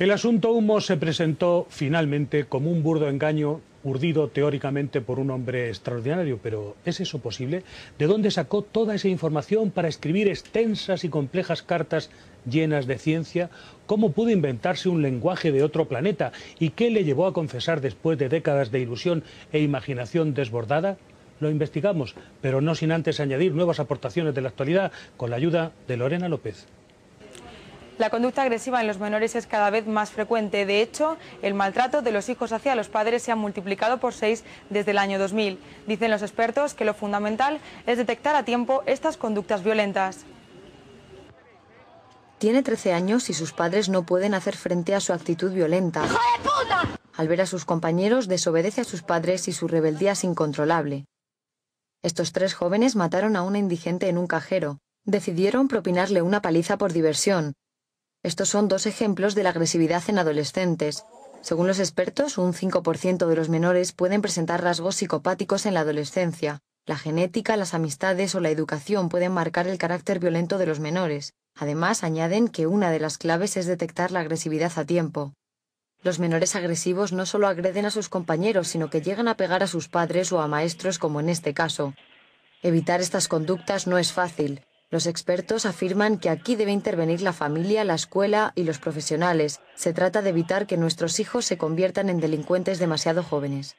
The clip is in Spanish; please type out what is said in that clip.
El asunto Humo se presentó finalmente como un burdo engaño urdido teóricamente por un hombre extraordinario, pero ¿es eso posible? ¿De dónde sacó toda esa información para escribir extensas y complejas cartas llenas de ciencia? ¿Cómo pudo inventarse un lenguaje de otro planeta? ¿Y qué le llevó a confesar después de décadas de ilusión e imaginación desbordada? Lo investigamos, pero no sin antes añadir nuevas aportaciones de la actualidad con la ayuda de Lorena López. La conducta agresiva en los menores es cada vez más frecuente. De hecho, el maltrato de los hijos hacia los padres se ha multiplicado por seis desde el año 2000. Dicen los expertos que lo fundamental es detectar a tiempo estas conductas violentas. Tiene 13 años y sus padres no pueden hacer frente a su actitud violenta. Al ver a sus compañeros, desobedece a sus padres y su rebeldía es incontrolable. Estos tres jóvenes mataron a una indigente en un cajero. Decidieron propinarle una paliza por diversión, estos son dos ejemplos de la agresividad en adolescentes. Según los expertos, un 5% de los menores pueden presentar rasgos psicopáticos en la adolescencia. La genética, las amistades o la educación pueden marcar el carácter violento de los menores. Además, añaden que una de las claves es detectar la agresividad a tiempo. Los menores agresivos no solo agreden a sus compañeros, sino que llegan a pegar a sus padres o a maestros, como en este caso. Evitar estas conductas no es fácil, los expertos afirman que aquí debe intervenir la familia, la escuela y los profesionales. Se trata de evitar que nuestros hijos se conviertan en delincuentes demasiado jóvenes.